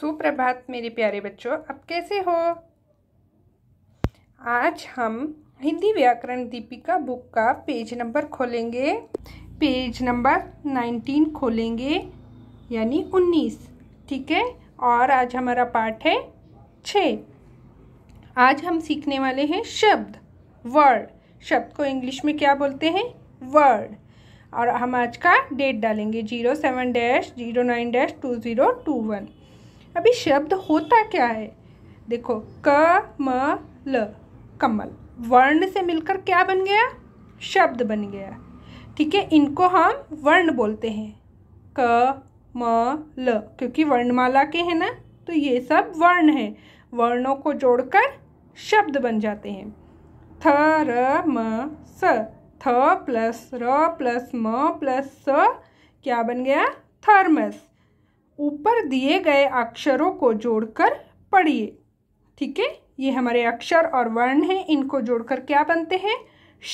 सुप्रभात मेरे प्यारे बच्चों आप कैसे हो आज हम हिंदी व्याकरण दीपिका बुक का पेज नंबर खोलेंगे पेज नंबर नाइनटीन खोलेंगे यानी उन्नीस ठीक है और आज हमारा पाठ है छ आज हम सीखने वाले हैं शब्द वर्ड शब्द को इंग्लिश में क्या बोलते हैं वर्ड और हम आज का डेट डालेंगे zero seven dash zero nine dash two zero two one अभी शब्द होता क्या है देखो क म ल कमल वर्ण से मिलकर क्या बन गया शब्द बन गया ठीक है इनको हम वर्ण बोलते हैं क म ल क्योंकि वर्णमाला के हैं ना तो ये सब वर्ण हैं वर्णों को जोड़कर शब्द बन जाते हैं थ र म स थ प्लस र प्लस म प्लस स क्या बन गया थर्मस ऊपर दिए गए अक्षरों को जोड़कर पढ़िए ठीक है ये हमारे अक्षर और वर्ण हैं इनको जोड़कर क्या बनते हैं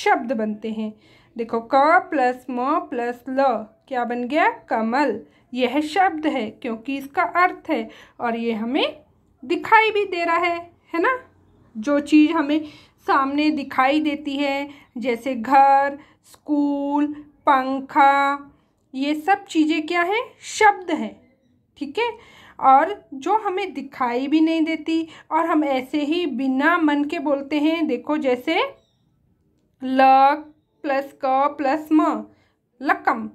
शब्द बनते हैं देखो क प्लस म प्लस ल क्या बन गया कमल यह शब्द है क्योंकि इसका अर्थ है और ये हमें दिखाई भी दे रहा है है ना जो चीज़ हमें सामने दिखाई देती है जैसे घर स्कूल पंखा ये सब चीज़ें क्या हैं शब्द हैं ठीक है और जो हमें दिखाई भी नहीं देती और हम ऐसे ही बिना मन के बोलते हैं देखो जैसे ल प्लस क प्लस म लकम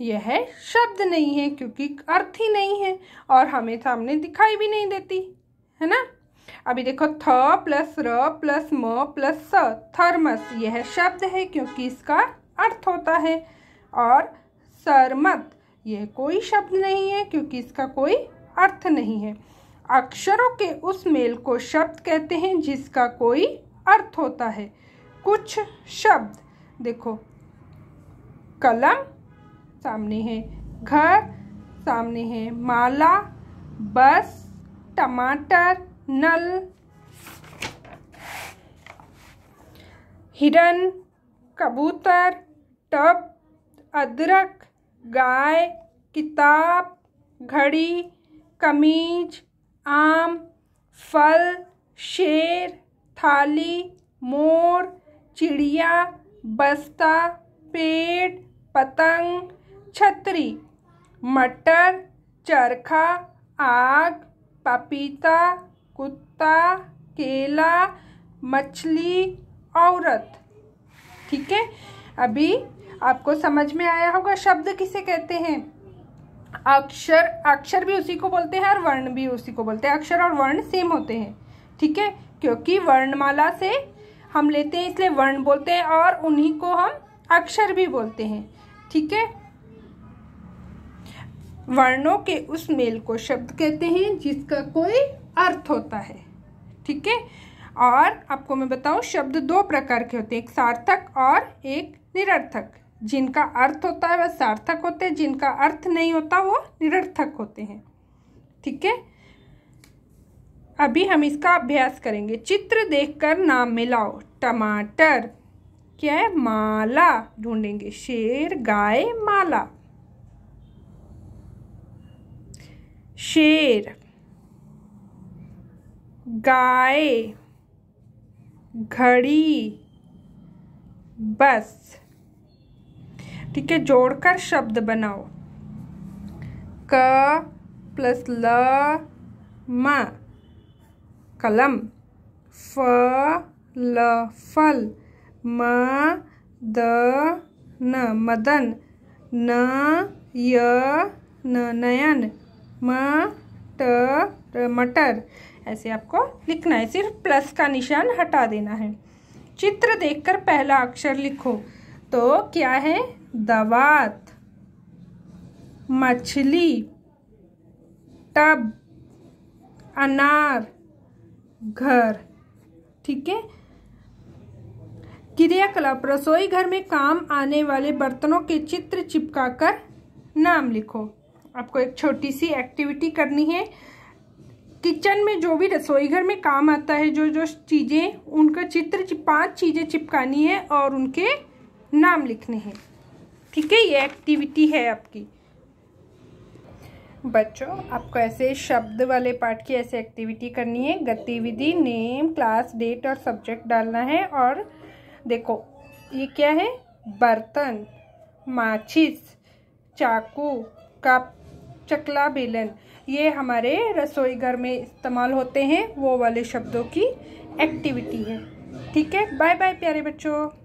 यह शब्द नहीं है क्योंकि अर्थ ही नहीं है और हमें सामने दिखाई भी नहीं देती है ना अभी देखो थ प्लस र प्लस म प्लस स थर्मस यह शब्द है क्योंकि इसका अर्थ होता है और सरमत यह कोई शब्द नहीं है क्योंकि इसका कोई अर्थ नहीं है अक्षरों के उस मेल को शब्द कहते हैं जिसका कोई अर्थ होता है कुछ शब्द देखो कलम सामने है घर सामने है माला बस टमाटर नल हिरन कबूतर टब अदरक गाय किताब घड़ी कमीज आम फल शेर थाली मोर चिड़िया बस्ता पेड़ पतंग छतरी मटर चरखा आग पपीता कुत्ता केला मछली औरत ठीक है अभी आपको समझ में आया होगा शब्द किसे कहते हैं अक्षर अक्षर भी उसी को बोलते हैं और वर्ण भी उसी को बोलते हैं अक्षर और वर्ण सेम होते हैं ठीक है क्योंकि वर्णमाला से हम लेते हैं इसलिए वर्ण बोलते हैं और उन्हीं को हम अक्षर भी बोलते हैं ठीक है वर्णों के उस मेल को शब्द कहते हैं जिसका कोई अर्थ होता है ठीक है और आपको मैं बताऊं शब्द दो प्रकार के होते हैं एक सार्थक और एक निरर्थक जिनका अर्थ होता है वह सार्थक होते हैं जिनका अर्थ नहीं होता वो निरर्थक होते हैं ठीक है अभी हम इसका अभ्यास करेंगे चित्र देखकर नाम मिलाओ टमाटर क्या है माला ढूंढेंगे शेर गाय माला शेर गाय घड़ी बस ठीक है जोड़कर शब्द बनाओ क प्लस ल म कलम फ ल फल म द न मदन न य न नयन म ट र मटर ऐसे आपको लिखना है सिर्फ प्लस का निशान हटा देना है चित्र देखकर पहला अक्षर लिखो तो क्या है दवात मछली टब अनार घर ठीक है क्रियाकलाप रसोई घर में काम आने वाले बर्तनों के चित्र चिपकाकर नाम लिखो आपको एक छोटी सी एक्टिविटी करनी है किचन में जो भी रसोई घर में काम आता है जो जो चीज़ें उनका चित्र पांच चीज़ें चिपकानी है और उनके नाम लिखने हैं ठीक है ये एक्टिविटी है आपकी बच्चों आपको ऐसे शब्द वाले पार्ट की ऐसे एक्टिविटी करनी है गतिविधि नेम क्लास डेट और सब्जेक्ट डालना है और देखो ये क्या है बर्तन माचिस चाकू कप चकला बेलन ये हमारे रसोई घर में इस्तेमाल होते हैं वो वाले शब्दों की एक्टिविटी है ठीक है बाय बाय प्यारे बच्चों